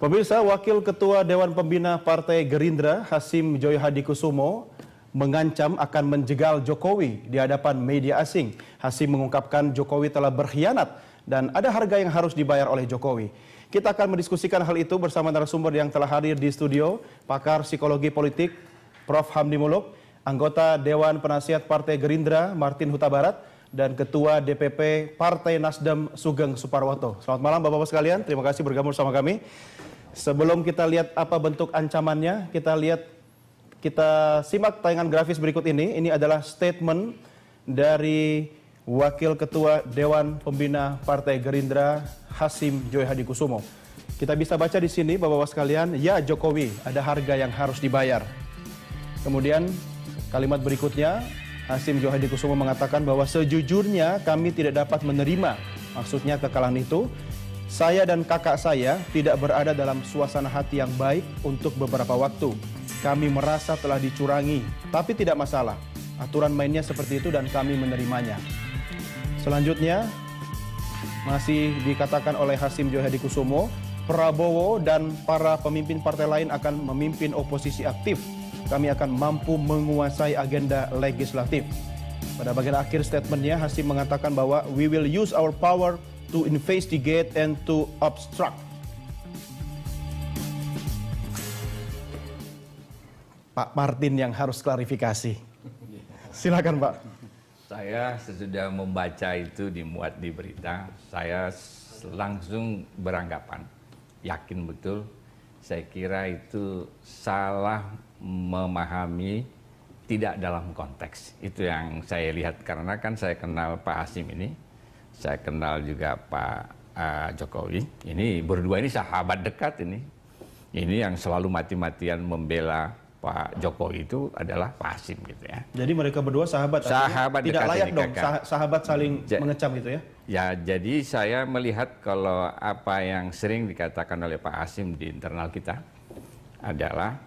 Pemirsa, Wakil Ketua Dewan Pembina Partai Gerindra Hasim Hadi Kusumo mengancam akan menjegal Jokowi di hadapan media asing. Hasim mengungkapkan Jokowi telah berkhianat dan ada harga yang harus dibayar oleh Jokowi. Kita akan mendiskusikan hal itu bersama narasumber yang telah hadir di studio, pakar psikologi politik Prof. Hamdi Muluk, anggota Dewan Penasihat Partai Gerindra Martin Huta Barat, dan Ketua DPP Partai Nasdem Sugeng Suparwoto. Selamat malam Bapak-Bapak sekalian, terima kasih bergabung sama kami. Sebelum kita lihat apa bentuk ancamannya, kita lihat kita simak tayangan grafis berikut ini. Ini adalah statement dari Wakil Ketua Dewan Pembina Partai Gerindra Hasim Joy Hadi Kusumo. Kita bisa baca di sini bahwa bapak sekalian, ya Jokowi ada harga yang harus dibayar. Kemudian kalimat berikutnya, Hasim Joy Hadi Kusumo mengatakan bahwa sejujurnya kami tidak dapat menerima, maksudnya kekalahan itu, saya dan kakak saya tidak berada dalam suasana hati yang baik untuk beberapa waktu. Kami merasa telah dicurangi, tapi tidak masalah. Aturan mainnya seperti itu dan kami menerimanya. Selanjutnya masih dikatakan oleh Hasim Johadi Kusumo, Prabowo dan para pemimpin partai lain akan memimpin oposisi aktif. Kami akan mampu menguasai agenda legislatif. Pada bagian akhir statementnya, Hasim mengatakan bahwa we will use our power to investigate and to obstruct. Pak Martin yang harus klarifikasi. Silakan Pak. Saya sesudah membaca itu dimuat di berita, saya langsung beranggapan, yakin betul, saya kira itu salah memahami tidak dalam konteks. Itu yang saya lihat karena kan saya kenal Pak Hasim ini, saya kenal juga Pak uh, Jokowi. Ini berdua ini sahabat dekat ini. Ini yang selalu mati-matian membela Pak Jokowi itu adalah Pak Hasim gitu ya. Jadi mereka berdua sahabat. Sahabat tidak layak dong sahabat saling ja mengecam gitu ya. Ya, jadi saya melihat kalau apa yang sering dikatakan oleh Pak Asim di internal kita adalah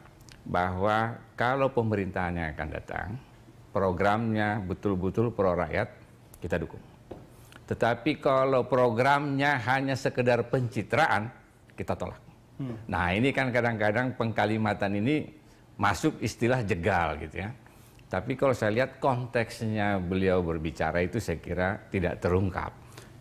bahwa kalau pemerintahan akan datang, programnya betul-betul pro rakyat, kita dukung. Tetapi kalau programnya hanya sekedar pencitraan, kita tolak. Hmm. Nah, ini kan kadang-kadang pengkalimatan ini masuk istilah jegal gitu ya. Tapi kalau saya lihat konteksnya beliau berbicara itu saya kira tidak terungkap.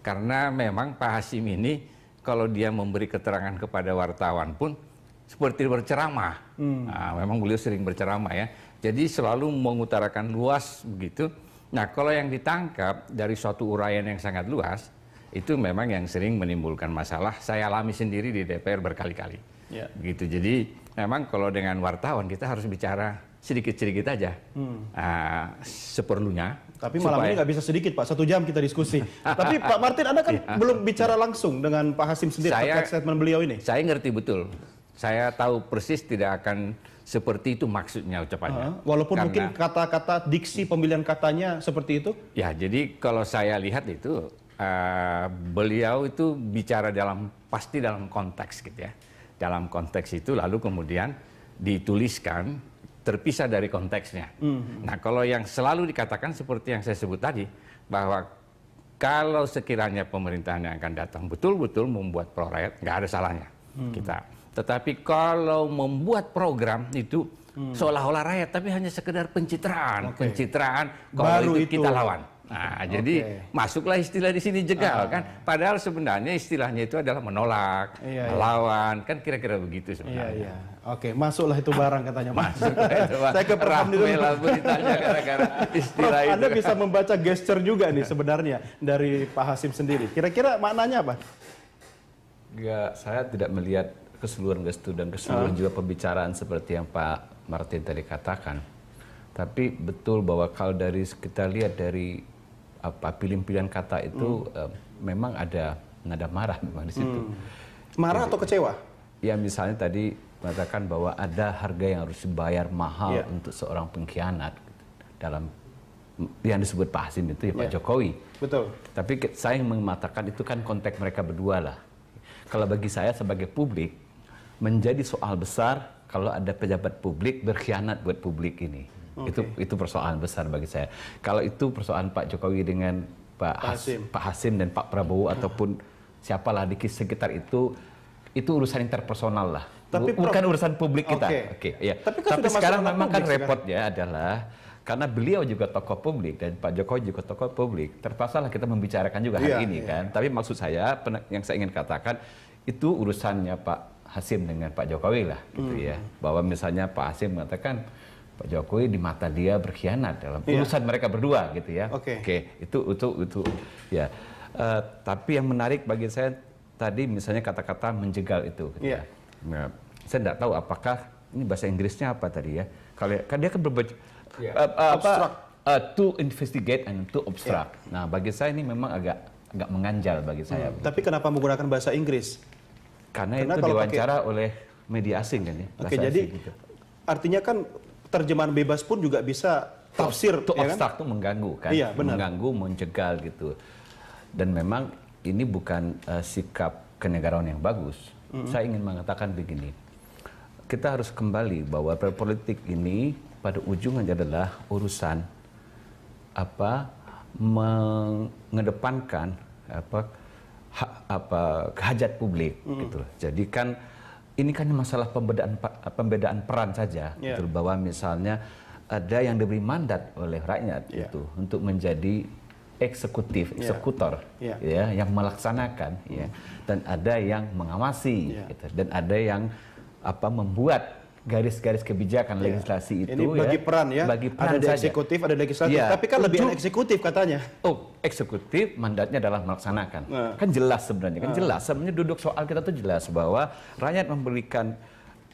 Karena memang Pak Hasim ini kalau dia memberi keterangan kepada wartawan pun seperti berceramah. Hmm. Nah, memang beliau sering berceramah ya. Jadi selalu mengutarakan luas begitu. Nah kalau yang ditangkap dari suatu uraian yang sangat luas itu memang yang sering menimbulkan masalah. Saya alami sendiri di DPR berkali-kali Yeah. Gitu. Jadi memang kalau dengan wartawan kita harus bicara sedikit-sedikit aja hmm. uh, seperlunya. Tapi malam supaya... ini nggak bisa sedikit Pak, satu jam kita diskusi. Tapi Pak Martin, Anda kan ya. belum bicara langsung dengan Pak Hasim sendiri saya, terkait statement beliau ini. Saya ngerti betul. Saya tahu persis tidak akan seperti itu maksudnya ucapannya. Uh, walaupun Karena, mungkin kata-kata diksi pemilihan katanya seperti itu. Ya, jadi kalau saya lihat itu uh, beliau itu bicara dalam pasti dalam konteks gitu ya dalam konteks itu lalu kemudian dituliskan terpisah dari konteksnya. Mm. Nah kalau yang selalu dikatakan seperti yang saya sebut tadi bahwa kalau sekiranya pemerintahan yang akan datang betul-betul membuat pro rakyat nggak ada salahnya mm. kita. Tetapi kalau membuat program itu hmm. seolah-olah rakyat tapi hanya sekedar pencitraan okay. pencitraan kalau itu, itu kita lawan Nah, okay. jadi masuklah istilah di sini jegal ah. kan. Padahal sebenarnya istilahnya itu adalah menolak, iya, iya. melawan, iya. kan kira-kira begitu sebenarnya. Iya, iya. Oke, masuklah itu barang katanya. Masuklah Saya ke Prof dulu. ditanya gara-gara istilah Prof, itu. Anda bisa membaca gesture juga nih sebenarnya dari Pak Hasim sendiri. Kira-kira maknanya apa? Enggak, saya tidak melihat keseluruhan gestur dan keseluruhan ah. juga pembicaraan seperti yang Pak Martin tadi katakan. Tapi betul bahwa kalau dari kita lihat dari apa pilihan-pilihan kata itu hmm. uh, memang ada nada marah memang di situ. Hmm. Marah atau kecewa? Ya misalnya tadi mengatakan bahwa ada harga yang harus dibayar mahal yeah. untuk seorang pengkhianat dalam yang disebut Pak Hasim itu ya Pak yeah. Jokowi. Betul. Tapi saya yang mengatakan itu kan konteks mereka berdua lah. Kalau bagi saya sebagai publik menjadi soal besar kalau ada pejabat publik berkhianat buat publik ini. Okay. Itu itu persoalan besar bagi saya. Kalau itu persoalan Pak Jokowi dengan Pak, Pak Hasim. Pak Hasim dan Pak Prabowo hmm. ataupun siapalah di sekitar itu itu urusan interpersonal lah. Tapi bukan urusan publik kita. Oke. Okay. Okay, ya. Tapi, kan Tapi sekarang memang kan, kan? repotnya sekarang. adalah karena beliau juga tokoh publik dan Pak Jokowi juga tokoh publik, terpaksalah kita membicarakan juga hari yeah, ini yeah. kan. Tapi maksud saya yang saya ingin katakan itu urusannya Pak Hasim dengan Pak Jokowi lah gitu hmm. ya. Bahwa misalnya Pak Hasim mengatakan Pak Jokowi di mata dia berkhianat dalam iya. urusan mereka berdua gitu ya. Oke. Okay. Okay. Itu itu itu ya. Uh, tapi yang menarik bagi saya tadi misalnya kata-kata menjegal itu. Gitu yeah. ya. Nah, saya tidak tahu apakah ini bahasa Inggrisnya apa tadi ya. Kalau kan dia kan berbuat yeah. Iya. uh, eh, uh, apa uh, to investigate and to obstruct. Yeah. Nah, bagi saya ini memang agak agak menganjal bagi saya. Hmm. Tapi kenapa menggunakan bahasa Inggris? Karena, Karena itu diwawancara pakai... oleh media asing kan ya. Oke, okay, jadi gitu. artinya kan terjemahan bebas pun juga bisa tafsir itu ya kan? mengganggu kan iya, benar. mengganggu mencegal gitu dan memang ini bukan uh, sikap kenegarawan yang bagus mm -hmm. saya ingin mengatakan begini kita harus kembali bahwa politik ini pada ujungnya adalah urusan apa mengedepankan apa ha, apa kehajat publik mm -hmm. gitu jadi kan ini kan masalah pembedaan pembedaan peran saja yeah. gitu, bahwa misalnya ada yang diberi mandat oleh rakyat yeah. itu untuk menjadi eksekutif ya. eksekutor yeah. Yeah. ya yang melaksanakan ya dan ada yang mengawasi yeah. gitu, dan ada yang apa membuat garis-garis kebijakan yeah. legislasi itu ini bagi ya, peran ya bagi peran ada di eksekutif ada legislatif yeah. tapi kan lebih eksekutif katanya oh eksekutif mandatnya adalah melaksanakan. Nah. Kan jelas sebenarnya, kan nah. jelas. Sebenarnya duduk soal kita tuh jelas bahwa rakyat memberikan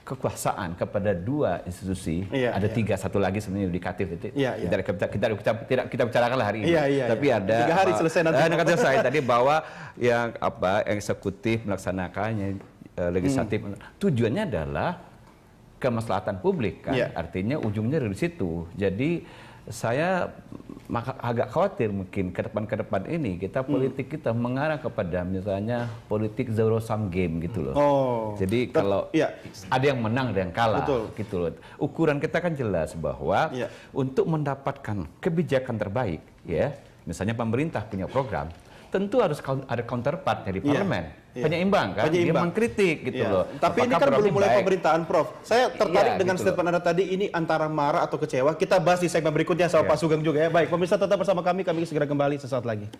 kekuasaan kepada dua institusi yeah, ada yeah. tiga satu lagi sebenarnya yudikatif itu yeah, yeah. kita kita kita tidak kita bicarakan hari ini yeah, yeah, tapi yeah. ada tiga hari selesai nanti uh, kata saya tadi bahwa yang apa yang eksekutif melaksanakannya eh, legislatif hmm. tujuannya adalah kemaslahatan publik kan yeah. artinya ujungnya dari situ jadi saya agak khawatir mungkin ke depan ke depan ini kita hmm. politik kita mengarah kepada misalnya politik zero sum game gitu loh. Oh. Jadi kalau ya. ada yang menang ada yang kalah Betul. gitu loh. Ukuran kita kan jelas bahwa ya. untuk mendapatkan kebijakan terbaik ya, misalnya pemerintah punya program tentu harus ada counterpart dari iya, parlemen. Yeah. Penyeimbang kan, Penyeimbang. dia mengkritik gitu ya. loh. Tapi Apakah ini kan belum mulai baik? pemerintahan, Prof. Saya iya, tertarik ya, dengan gitu statement Anda tadi, ini antara marah atau kecewa. Kita bahas di segmen berikutnya sama ya. Pak Sugeng juga ya. Baik, pemirsa tetap bersama kami, kami segera kembali sesaat lagi.